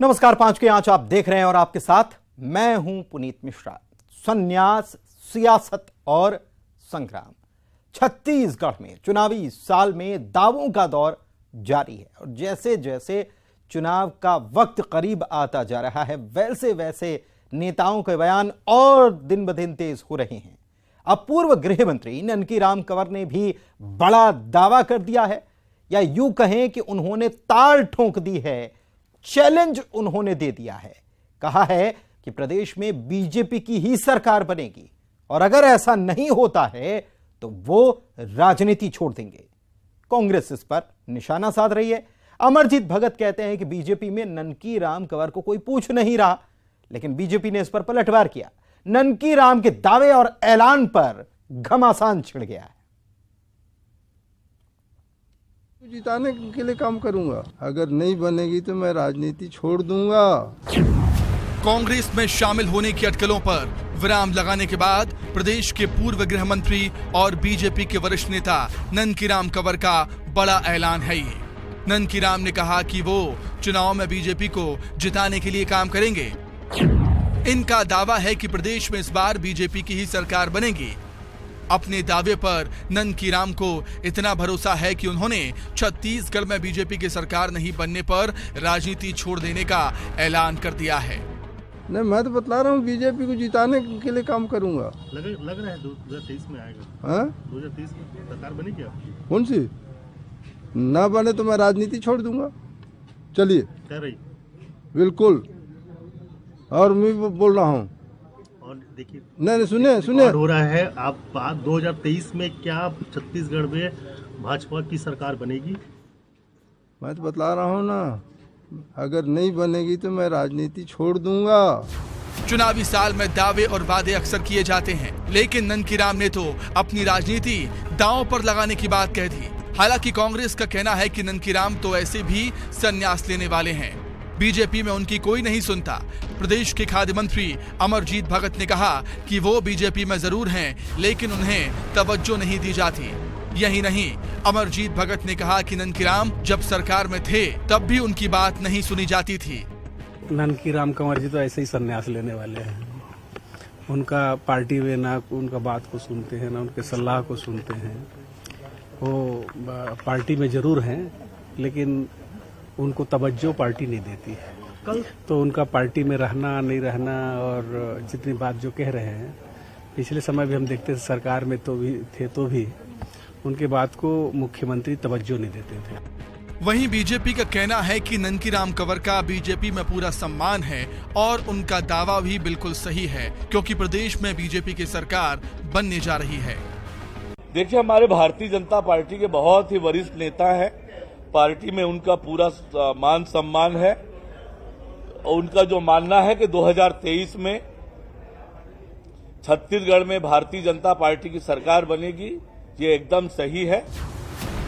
नमस्कार पांच के आंच आप देख रहे हैं और आपके साथ मैं हूं पुनीत मिश्रा संन्यास सियासत और संग्राम छत्तीसगढ़ में चुनावी साल में दावों का दौर जारी है और जैसे जैसे चुनाव का वक्त करीब आता जा रहा है वैसे वैसे नेताओं के बयान और दिन ब दिन तेज हो रहे हैं अब पूर्व गृह मंत्री ननकी राम कंवर ने भी बड़ा दावा कर दिया है या यूं कहें कि उन्होंने ताल ठोंक दी है चैलेंज उन्होंने दे दिया है कहा है कि प्रदेश में बीजेपी की ही सरकार बनेगी और अगर ऐसा नहीं होता है तो वो राजनीति छोड़ देंगे कांग्रेस इस पर निशाना साध रही है अमरजीत भगत कहते हैं कि बीजेपी में ननकी राम कंवर को कोई पूछ नहीं रहा लेकिन बीजेपी ने इस पर पलटवार किया ननकी राम के दावे और ऐलान पर घमासान छिड़ गया है जिताने के लिए काम करूंगा अगर नहीं बनेगी तो मैं राजनीति छोड़ दूंगा कांग्रेस में शामिल होने की अटकलों पर विराम लगाने के बाद प्रदेश के पूर्व गृह मंत्री और बीजेपी के वरिष्ठ नेता राम कंवर का बड़ा ऐलान है राम ने कहा कि वो चुनाव में बीजेपी को जिताने के लिए काम करेंगे इनका दावा है कि प्रदेश में इस बार बीजेपी की ही सरकार बनेगी अपने दावे पर राम को इतना भरोसा है कि उन्होंने छत्तीसगढ़ में बीजेपी की सरकार नहीं बनने पर राजनीति छोड़ देने का ऐलान कर दिया है नहीं मैं तो बता रहा हूँ बीजेपी को जिताने के लिए काम करूंगा लग, लग रहा है दो हजार तेईस में आएगा हाँ? दो हजार तेईस में सरकार बनी क्या कौन सी न बने तो मैं राजनीति छोड़ दूंगा चलिए बिल्कुल और मैं बोल रहा हूँ देखिए नहीं सुनिए सुनिए हो रहा है आप बात 2023 में क्या छत्तीसगढ़ में भाजपा की सरकार बनेगी मैं तो बतला रहा हूँ ना अगर नहीं बनेगी तो मैं राजनीति छोड़ दूंगा चुनावी साल में दावे और वादे अक्सर किए जाते हैं लेकिन नंदकीराम ने तो अपनी राजनीति दांव पर लगाने की बात कह दी हालांकि कांग्रेस का कहना है कि नंदकीराम तो ऐसे भी संन्यास लेने वाले हैं बीजेपी में उनकी कोई नहीं सुनता प्रदेश के खाद्य मंत्री अमरजीत भगत ने कहा कि वो बीजेपी में जरूर हैं लेकिन उन्हें तवज्जो नहीं दी जाती यही नहीं अमरजीत भगत ने कहा कि ननकीराम जब सरकार में थे तब भी उनकी बात नहीं सुनी जाती थी राम कंवर जी तो ऐसे ही संन्यास लेने वाले हैं उनका पार्टी में ना उनका बात को सुनते हैं ना उनके सलाह को सुनते हैं वो पार्टी में जरूर हैं लेकिन उनको तवज्जो पार्टी नहीं देती है कल तो उनका पार्टी में रहना नहीं रहना और जितनी बात जो कह रहे हैं पिछले समय भी हम देखते थे सरकार में तो भी थे तो भी उनके बात को मुख्यमंत्री तवज्जो नहीं देते थे वहीं बीजेपी का कहना है कि राम कंवर का बीजेपी में पूरा सम्मान है और उनका दावा भी बिल्कुल सही है क्योंकि प्रदेश में बीजेपी की सरकार बनने जा रही है देखिए हमारे भारतीय जनता पार्टी के बहुत ही वरिष्ठ नेता हैं पार्टी में उनका पूरा मान सम्मान है उनका जो मानना है कि 2023 में छत्तीसगढ़ में भारतीय जनता पार्टी की सरकार बनेगी ये एकदम सही है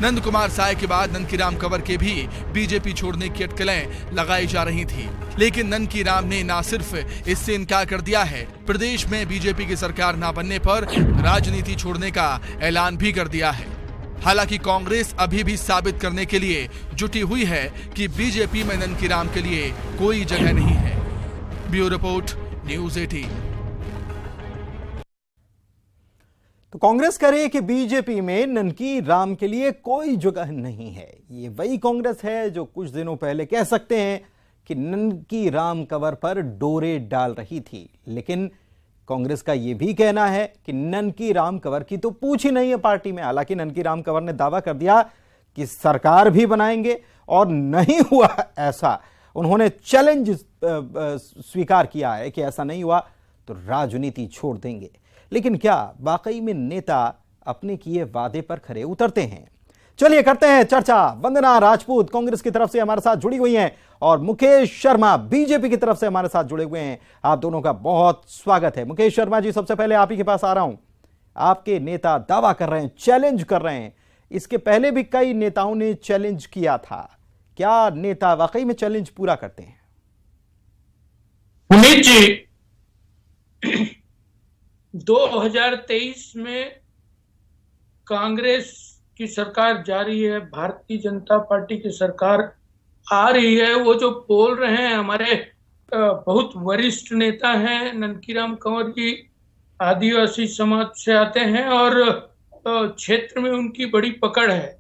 नंद कुमार साय के बाद नंद की राम कंवर के भी बीजेपी छोड़ने की अटकलें लगाई जा रही थी लेकिन नंद की राम ने ना सिर्फ इससे इनकार कर दिया है प्रदेश में बीजेपी की सरकार ना बनने पर राजनीति छोड़ने का ऐलान भी कर दिया है हालांकि कांग्रेस अभी भी साबित करने के लिए जुटी हुई है कि बीजेपी में राम के लिए कोई जगह नहीं है ब्यूरो रिपोर्ट न्यूज एटीन तो कांग्रेस कह रही है कि बीजेपी में ननकी राम के लिए कोई जगह नहीं है ये वही कांग्रेस है जो कुछ दिनों पहले कह सकते हैं कि ननकी राम कवर पर डोरे डाल रही थी लेकिन कांग्रेस का यह भी कहना है कि ननकी राम कंवर की तो पूछ ही नहीं है पार्टी में हालांकि ननकी राम कंवर ने दावा कर दिया कि सरकार भी बनाएंगे और नहीं हुआ ऐसा उन्होंने चैलेंज स्वीकार किया है कि ऐसा नहीं हुआ तो राजनीति छोड़ देंगे लेकिन क्या वाकई में नेता अपने किए वादे पर खड़े उतरते हैं चलिए करते हैं चर्चा वंदना राजपूत कांग्रेस की तरफ से हमारे साथ जुड़ी हुई हैं और मुकेश शर्मा बीजेपी की तरफ से हमारे साथ जुड़े हुए हैं आप दोनों का बहुत स्वागत है मुकेश शर्मा जी सबसे पहले आप ही के पास आ रहा हूं आपके नेता दावा कर रहे हैं चैलेंज कर रहे हैं इसके पहले भी कई नेताओं ने चैलेंज किया था क्या नेता वाकई में चैलेंज पूरा करते हैं पुनीत जी 2023 में कांग्रेस की सरकार जा रही है भारतीय जनता पार्टी की सरकार आ रही है वो जो बोल रहे हैं हमारे बहुत वरिष्ठ नेता हैं ननकीराम कंवर जी आदिवासी समाज से आते हैं और क्षेत्र में उनकी बड़ी पकड़ है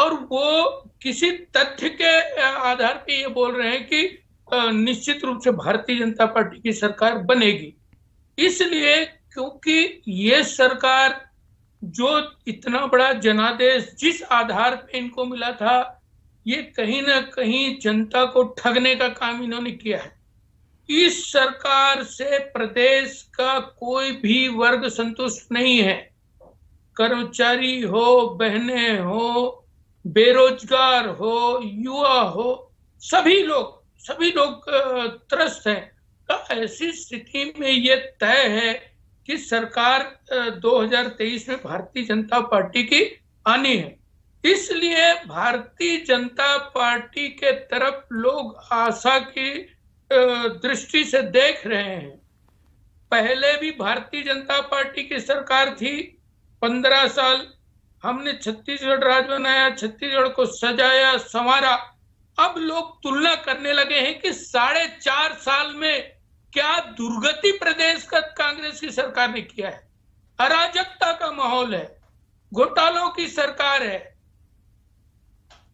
और वो किसी तथ्य के आधार पे ये बोल रहे हैं कि निश्चित रूप से भारतीय जनता पार्टी की सरकार बनेगी इसलिए क्योंकि ये सरकार जो इतना बड़ा जनादेश जिस आधार पे इनको मिला था ये कहीं ना कहीं जनता को ठगने का काम इन्होंने किया है इस सरकार से प्रदेश का कोई भी वर्ग संतुष्ट नहीं है कर्मचारी हो बहने हो बेरोजगार हो युवा हो सभी लोग सभी लोग त्रस्त हैं तो ऐसी स्थिति में ये तय है कि सरकार 2023 में भारतीय जनता पार्टी की आनी है इसलिए भारतीय जनता पार्टी के तरफ लोग आशा की दृष्टि से देख रहे हैं पहले भी भारतीय जनता पार्टी की सरकार थी पंद्रह साल हमने छत्तीसगढ़ राज बनाया छत्तीसगढ़ को सजाया संवारा अब लोग तुलना करने लगे हैं कि साढ़े चार साल में क्या दुर्गति प्रदेश का कांग्रेस की सरकार ने किया है अराजकता का माहौल है घोटालों की सरकार है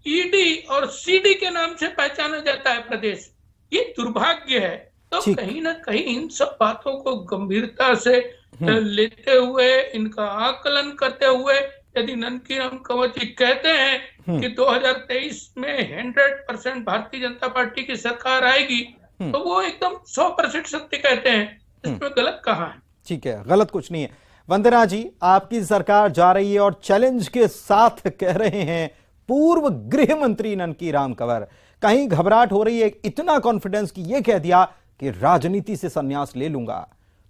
ईडी e और सीडी के नाम से पहचाना जाता है प्रदेश ये दुर्भाग्य है तो कहीं ना कहीं इन सब बातों को गंभीरता से हम्म। लेते हुए इनका आकलन करते हुए यदि राम कंवर जी कहते हैं हम्म। कि 2023 में 100 परसेंट भारतीय जनता पार्टी की सरकार आएगी हम्म। तो वो एकदम सौ परसेंट सत्य कहते हैं हम्म। इसमें गलत कहा है ठीक है गलत कुछ नहीं है वंदना जी आपकी सरकार जा रही है और चैलेंज के साथ कह रहे हैं पूर्व गृह मंत्री ननकी राम कंवर कहीं घबराहट हो रही है इतना कॉन्फिडेंस कि यह कह दिया कि राजनीति से संन्यास ले लूंगा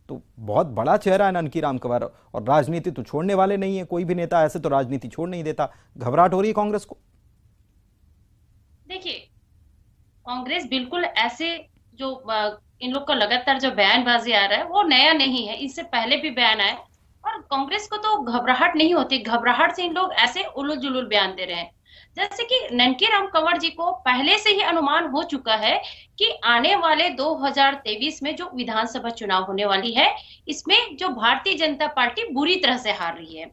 तो बहुत बड़ा चेहरा है ननकी राम कंवर और राजनीति तो छोड़ने वाले नहीं है कोई भी नेता ऐसे तो राजनीति छोड़ नहीं देता घबराहट हो रही है कांग्रेस को देखिए कांग्रेस बिल्कुल ऐसे जो इन लोग का लगातार जो बयानबाजी आ रहा है वो नया नहीं है इससे पहले भी बयान आए और कांग्रेस को तो घबराहट नहीं होती घबराहट से इन लोग ऐसे उलू जुलूल बयान दे रहे हैं जैसे कि ननके राम कंवर जी को पहले से ही अनुमान हो चुका है कि आने वाले 2023 में जो विधानसभा चुनाव होने वाली है इसमें जो भारतीय जनता पार्टी बुरी तरह से हार रही है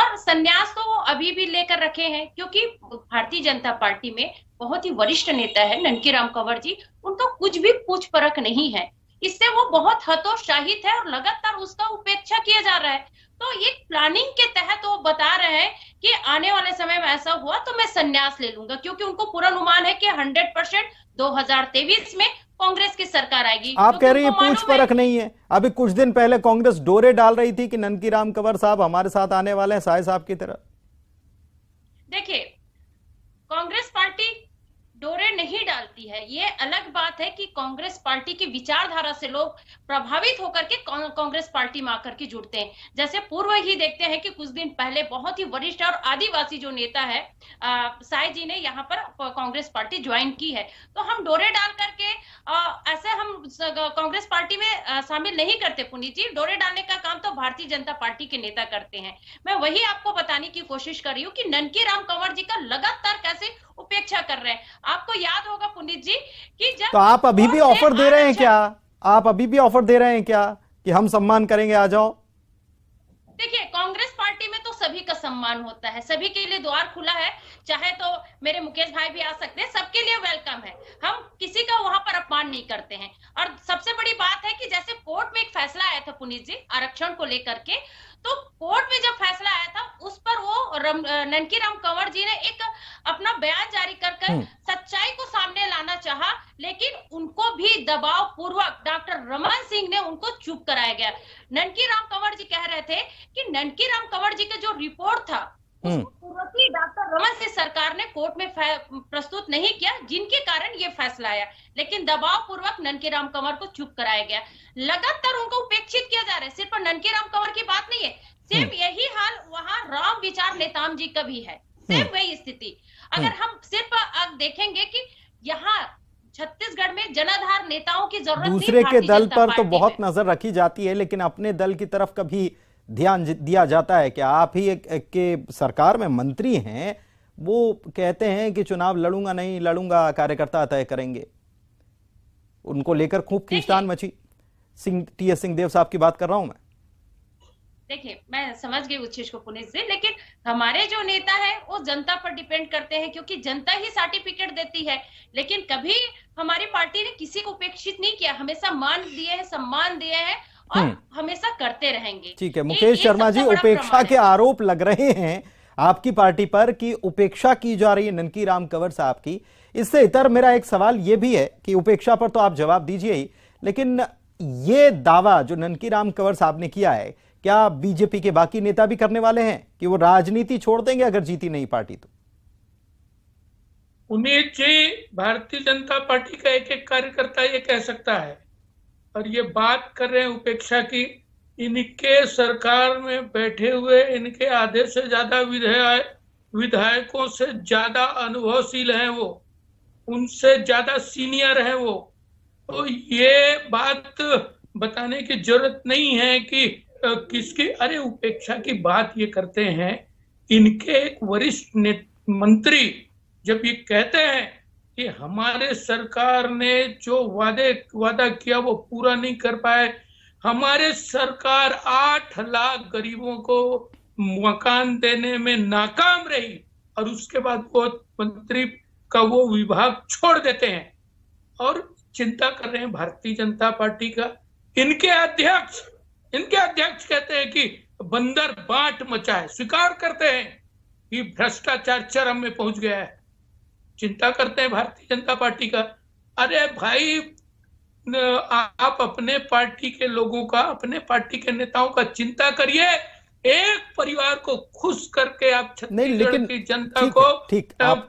और संन्यास तो वो अभी भी लेकर रखे हैं क्योंकि भारतीय जनता पार्टी में बहुत ही वरिष्ठ नेता है ननकी राम कंवर जी उनको कुछ भी पूछ परख नहीं है इससे वो बहुत हतोत्साहित है और लगातार उसका उपेक्षा किया जा रहा है तो ये प्लानिंग के तहत वो बता रहे हैं कि आने वाले समय में ऐसा हुआ तो मैं संन्यास ले लूंगा क्योंकि उनको पूरा अनुमान है कि हंड्रेड परसेंट दो में कांग्रेस की सरकार आएगी आप तो कह रही है पूछ परख नहीं है अभी कुछ दिन पहले कांग्रेस डोरे डाल रही थी कि ननकी राम कंवर साहब हमारे साथ आने वाले हैं साय साहब की तरह देखिए कांग्रेस डोरे नहीं डालती है ये अलग बात है कि कांग्रेस पार्टी की विचारधारा से लोग प्रभावित होकर के कांग्रेस पार्टी में आकर के जुड़ते हैं जैसे पूर्व ही देखते हैं कि कुछ दिन पहले बहुत ही वरिष्ठ और आदिवासी जो नेता है साई जी ने यहाँ पर कांग्रेस पार्टी ज्वाइन की है तो हम डोरे डाल करके ऐसे हम कांग्रेस पार्टी में शामिल नहीं करते पुनीत जी डोरे डालने का काम तो भारतीय जनता पार्टी के नेता करते हैं मैं वही आपको बताने की कोशिश कर रही हूँ कि ननकी राम कंवर जी का लगातार कैसे उपेक्षा कर रहे हैं आपको याद होगा पुनित जी की जब तो आप अभी भी ऑफर दे रहे हैं क्या आप अभी भी ऑफर दे रहे हैं क्या कि हम सम्मान करेंगे आ जाओ देखिए कांग्रेस पार्टी में तो सभी का सम्मान होता है सभी के लिए द्वार खुला है चाहे तो मेरे मुकेश भाई भी आ सकते हैं सबके लिए वेलकम है हम किसी का वहां पर अपमान नहीं करते हैं और सबसे बड़ी बात है कि जैसे कोर्ट में एक फैसला आया था पुनीत जी आरक्षण को लेकर के तो कोर्ट में जब फैसला आया था उस पर वो रम, ननकी राम कंवर जी ने एक अपना बयान जारी कर हम्म। सच्चाई को सामने लाना चाहा लेकिन उनको भी दबाव पूर्वक डॉक्टर रमन सिंह ने उनको चुप कराया गया ननकी राम कंवर जी कह रहे थे कि ननकी राम कंवर जी का जो रिपोर्ट था पूर्वती हम्म। डॉक्टर रमन से सरकार ने कोर्ट में प्रस्तुत नहीं किया जिनके कारण ये फैसला आया लेकिन दबाव पूर्वक ननके राम कंवर को चुप कराया गया लगातार उनको उपेक्षित किया जा रहा है सिर्फ ननके राम कंवर की बात नहीं है सेम हम्म। यही हाल वहाँ राम विचार नेताम जी का भी है सेम हम्म। वही स्थिति अगर हम सिर्फ अब देखेंगे कि यहाँ छत्तीसगढ़ में जनाधार नेताओं की जरूरत दूसरे के दल पर तो बहुत नजर रखी जाती है लेकिन अपने दल की तरफ कभी ध्यान दिया जाता है कि आप ही एक, एक के सरकार में मंत्री हैं वो कहते हैं कि चुनाव लड़ूंगा नहीं लड़ूंगा कार्यकर्ता तय करेंगे उनको लेकर खूब खींचतान मची सिंह टी एस सिंहदेव साहब की बात कर रहा हूं मैं देखिए मैं समझ गई उस चीज को पुनीत से लेकिन हमारे जो नेता है वो जनता पर डिपेंड करते हैं क्योंकि जनता ही सर्टिफिकेट देती है लेकिन कभी हमारी पार्टी ने किसी को उपेक्षित नहीं किया हमेशा मान दिए हैं सम्मान दिए हैं और हम्म। हमेशा करते रहेंगे ठीक है मुकेश तो शर्मा जी उपेक्षा के आरोप लग रहे हैं आपकी पार्टी पर कि उपेक्षा की जा रही है ननकी राम कंवर साहब की इससे इतर मेरा एक सवाल यह भी है कि उपेक्षा पर तो आप जवाब दीजिए ही लेकिन ये दावा जो ननकी राम कंवर साहब ने किया है क्या बीजेपी के बाकी नेता भी करने वाले हैं कि वो राजनीति छोड़ देंगे अगर जीती नहीं पार्टी तो उम्मीद जी भारतीय जनता पार्टी का एक एक कार्यकर्ता ये कह सकता है और ये बात कर रहे हैं उपेक्षा की इनके सरकार में बैठे हुए इनके आधे से ज्यादा विधायक विधायकों से ज्यादा अनुभवशील हैं वो उनसे ज्यादा सीनियर हैं वो तो ये बात बताने की जरूरत नहीं है कि किसकी अरे उपेक्षा की बात ये करते हैं इनके एक वरिष्ठ मंत्री जब ये कहते हैं कि हमारे सरकार ने जो वादे वादा किया वो पूरा नहीं कर पाए हमारे सरकार आठ लाख गरीबों को मकान देने में नाकाम रही और उसके बाद वो मंत्री का वो विभाग छोड़ देते हैं और चिंता कर रहे हैं भारतीय जनता पार्टी का इनके अध्यक्ष इनके अध्यक्ष कहते हैं कि बंदर बांट मचा है स्वीकार करते हैं कि भ्रष्टाचार चरम में पहुंच गया है चिंता करते हैं भारतीय जनता पार्टी का अरे भाई आप अपने पार्टी के लोगों का अपने पार्टी के नेताओं का चिंता करिए एक परिवार को खुश करके आप छत्तीसगढ़ की जनता को ठीक आप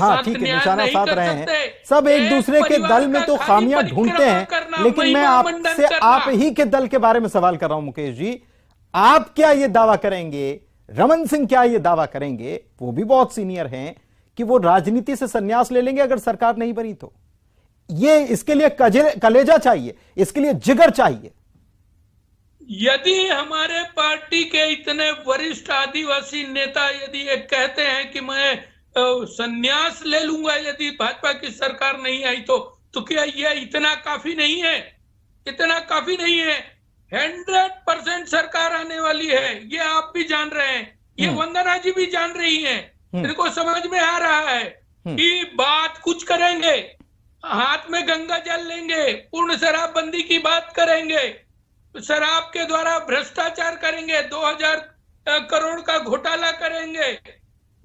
हाँ ठीक है निशाना साध रहे हैं सब एक दूसरे के दल में तो खामियां ढूंढते हैं लेकिन मैं आपसे आप ही के दल के बारे में सवाल कर रहा हूं मुकेश जी आप क्या ये दावा करेंगे रमन सिंह क्या ये दावा करेंगे वो भी बहुत सीनियर हैं कि वो राजनीति से संन्यास ले लेंगे अगर सरकार नहीं बनी तो ये इसके लिए कलेजा चाहिए इसके लिए जिगर चाहिए यदि हमारे पार्टी के इतने वरिष्ठ आदिवासी नेता यदि ये कहते हैं कि मैं संन्यास ले लूंगा यदि भाजपा की सरकार नहीं आई तो तो क्या यह इतना काफी नहीं है इतना काफी नहीं है हंड्रेड परसेंट सरकार आने वाली है ये आप भी जान रहे हैं ये हम्म। वंदना जी भी जान रही हैं हम्म। तेरे को समझ में आ रहा है हम्म। कि बात कुछ करेंगे हाथ में गंगा जल लेंगे पूर्ण शराबबंदी की बात करेंगे शराब के द्वारा भ्रष्टाचार करेंगे 2000 करोड़ का घोटाला करेंगे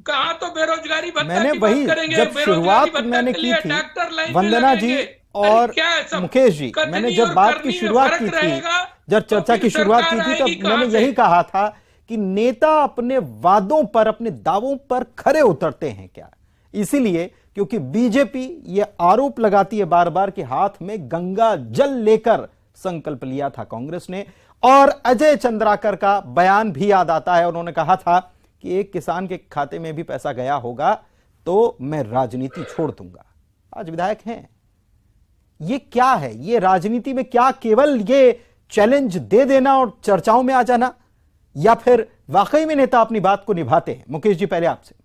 कहा तो बेरोजगारी मैंने वही करेंगे जब शुरुआत मैंने की थी वंदना जी और मुकेश जी मैंने जब बात तो की शुरुआत की थी जब चर्चा की शुरुआत की थी तब मैंने यही कहा था कि नेता अपने वादों पर अपने दावों पर खरे उतरते हैं क्या इसीलिए क्योंकि बीजेपी यह आरोप लगाती है बार बार कि हाथ में गंगा जल लेकर संकल्प लिया था कांग्रेस ने और अजय चंद्राकर का बयान भी याद आता है उन्होंने कहा था कि एक किसान के खाते में भी पैसा गया होगा तो मैं राजनीति छोड़ दूंगा आज विधायक हैं ये क्या है ये राजनीति में क्या केवल ये चैलेंज दे देना और चर्चाओं में आ जाना या फिर वाकई में नेता अपनी बात को निभाते हैं मुकेश जी पहले आपसे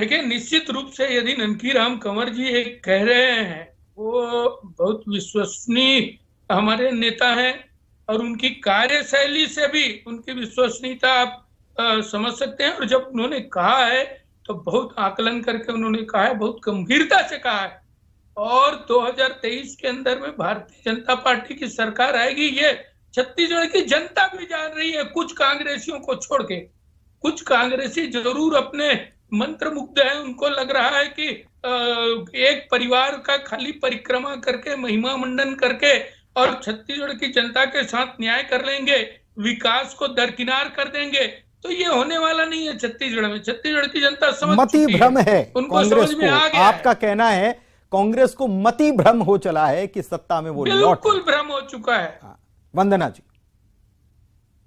देखिए निश्चित रूप से यदि ननकी राम कंवर जी एक कह रहे हैं वो बहुत विश्वसनीय हमारे नेता हैं और उनकी कार्यशैली से भी उनकी विश्वसनीयता आप समझ सकते हैं और जब उन्होंने कहा है तो बहुत आकलन करके उन्होंने कहा है बहुत गंभीरता से कहा है और 2023 के अंदर में भारतीय जनता पार्टी की सरकार आएगी ये छत्तीसगढ़ की जनता भी जान रही है कुछ कांग्रेसियों को छोड़ के कुछ कांग्रेसी जरूर अपने मंत्र मुग्ध है उनको लग रहा है कि एक परिवार का खाली परिक्रमा करके महिमा मंडन करके और छत्तीसगढ़ की जनता के साथ न्याय कर लेंगे विकास को दरकिनार कर देंगे तो ये होने वाला नहीं है छत्तीसगढ़ में छत्तीसगढ़ की जनता समझ मति भ्रम है, है। उनको समझ में आ गया आपका कहना है कांग्रेस को मति भ्रम हो चला है कि सत्ता में वो बिल्कुल भ्रम हो चुका है हाँ। वंदना जी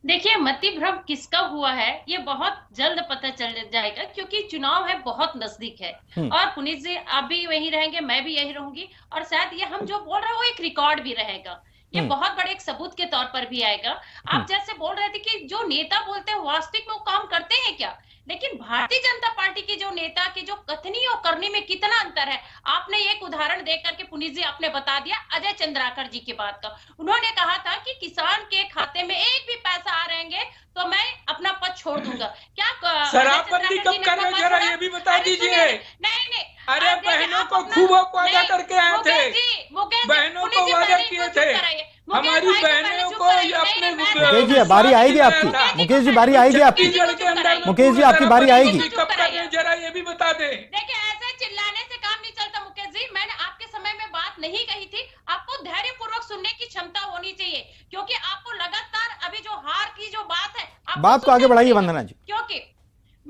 देखिए मति भ्रम किसका हुआ है ये बहुत जल्द पता चल जाएगा क्योंकि चुनाव है बहुत नजदीक है हम्म। और पुनीत जी आप भी वही रहेंगे मैं भी यही रहूंगी और शायद ये हम जो बोल रहे हैं वो एक रिकॉर्ड भी रहेगा ये हम्म। बहुत बड़े एक सबूत के तौर पर भी आएगा आप हम्म। जैसे बोल रहे थे कि जो नेता बोलते हैं वास्तविक में वो काम करते हैं क्या लेकिन भारतीय जनता पार्टी के जो नेता के जो कथनी और करनी में कितना अंतर है आपने एक उदाहरण देख करके पुनीत जी आपने बता दिया अजय चंद्राकर जी की बात का उन्होंने कहा था कि किसान के खाते में एक भी पैसा आ रहेंगे तो मैं अपना पद छोड़ दूंगा क्या शराबबंदी कब कर रहे जरा ये भी बता दीजिए नहीं नहीं अरे बहनों को खूब वादा करके आए थे बहनों को वादा किए थे हमारी तो बहनों को अपने मुकेश जी बारी आएगी आपकी मुकेश जी बारी आएगी आपकी मुकेश जी आपकी बारी आएगी जरा ये भी बता दे देखिए ऐसे चिल्लाने से काम नहीं चलता मुकेश जी मैंने आपके समय में बात नहीं कही थी आपको धैर्य पूर्वक सुनने की क्षमता होनी चाहिए क्योंकि आपको लगातार अभी जो हार की जो बात है बात को आगे बढ़ाइए वंदना जी क्योंकि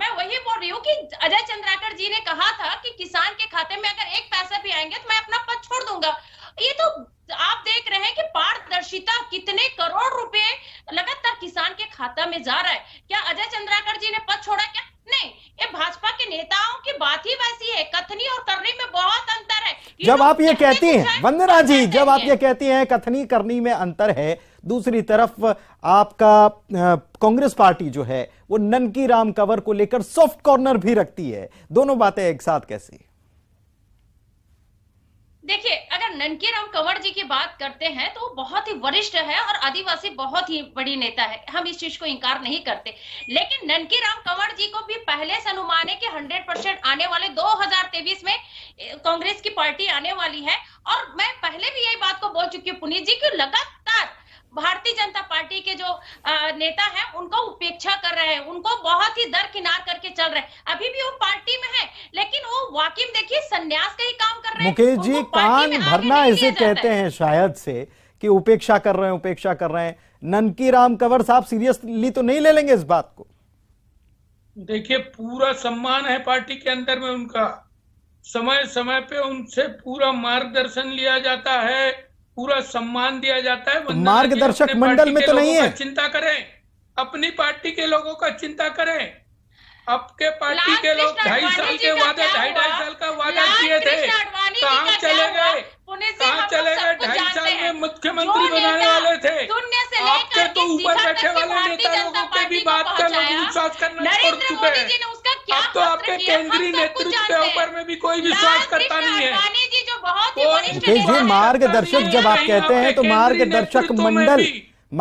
मैं वही बोल रही हूँ कि अजय चंद्राकर जी ने कहा था कि किसान के खाते में अगर एक पैसा भी आएंगे तो मैं अपना पद छोड़ दूंगा ये तो आप देख रहे हैं कि पारदर्शिता कितने करोड़ रुपए लगातार किसान के खाता में जा रहा है क्या अजय चंद्राकर जी ने पद छोड़ा क्या नहीं ये भाजपा के नेताओं की बात ही वैसी है कथनी और करनी में बहुत अंतर है जब आप ये कहती हैं वंदना जी जब आप ये कहती हैं कथनी करनी में अंतर है दूसरी तरफ आपका कांग्रेस पार्टी जो है वो ननकी राम कवर को लेकर सॉफ्ट कॉर्नर भी रखती है दोनों बातें एक साथ कैसी देखिए अगर ननके राम कंवर जी की बात करते हैं तो वो बहुत ही वरिष्ठ है और आदिवासी बहुत ही बड़ी नेता है हम इस चीज को इंकार नहीं करते लेकिन ननके राम कंवर जी को भी पहले से अनुमान है कि 100 परसेंट आने वाले 2023 में कांग्रेस की पार्टी आने वाली है और मैं पहले भी यही बात को बोल चुकी हूँ पुनीत जी की लगातार भारतीय जनता पार्टी के जो नेता हैं उनको उपेक्षा कर रहे हैं उनको बहुत ही दरकिनार करके चल रहे हैं अभी भी वो पार्टी में है लेकिन वो वाकिम देखिए संन्यास का ही काम कर रहे हैं मुकेश जी कान भरना इसे कहते हैं शायद से कि उपेक्षा कर रहे हैं उपेक्षा कर रहे हैं ननकी राम कंवर साहब सीरियसली तो नहीं ले लेंगे इस बात को देखिए पूरा सम्मान है पार्टी के अंदर में उनका समय समय पे उनसे पूरा मार्गदर्शन लिया जाता है पूरा सम्मान दिया जाता है मार्गदर्शक मंडल में तो नहीं है चिंता करें अपनी पार्टी के लोगों का चिंता करें आपके पार्टी के लोग ढाई साल के वादा ढाई ढाई साल का वादा किए थे कहाँ चले गए कहाँ चले गए ढाई साल में मुख्यमंत्री बनाने वाले थे आपके तो ऊपर बैठे वाले नेता लोगों के भी बात का लोग विश्वास करना छोड़ चुके हैं अब तो आपके केंद्रीय नेतृत्व के ऊपर में भी कोई विश्वास करता नहीं है बहुत ही जी मार्गदर्शक जब आप कहते हैं तो मार्गदर्शक तो मंडल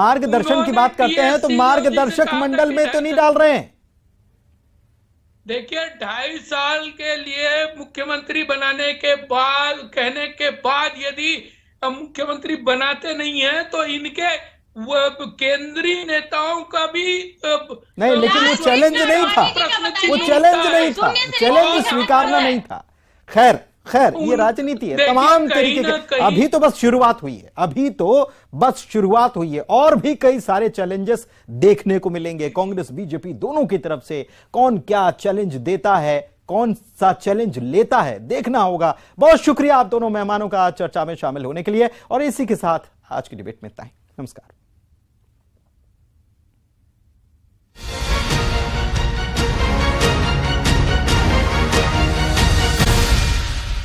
मार्गदर्शन की बात करते हैं तो मार्गदर्शक मंडल में तो नहीं डाल रहे हैं देखिए ढाई साल के लिए मुख्यमंत्री बनाने के बाद कहने के बाद यदि मुख्यमंत्री बनाते नहीं है तो इनके केंद्रीय नेताओं का भी नहीं लेकिन वो चैलेंज नहीं था वो चैलेंज नहीं था चैलेंज स्वीकारना नहीं था खैर खैर ये राजनीति है तमाम तरीके के अभी तो बस शुरुआत हुई है अभी तो बस शुरुआत हुई है और भी कई सारे चैलेंजेस देखने को मिलेंगे कांग्रेस बीजेपी दोनों की तरफ से कौन क्या चैलेंज देता है कौन सा चैलेंज लेता है देखना होगा बहुत शुक्रिया आप दोनों मेहमानों का चर्चा में शामिल होने के लिए और इसी के साथ आज की डिबेट में इतना ही नमस्कार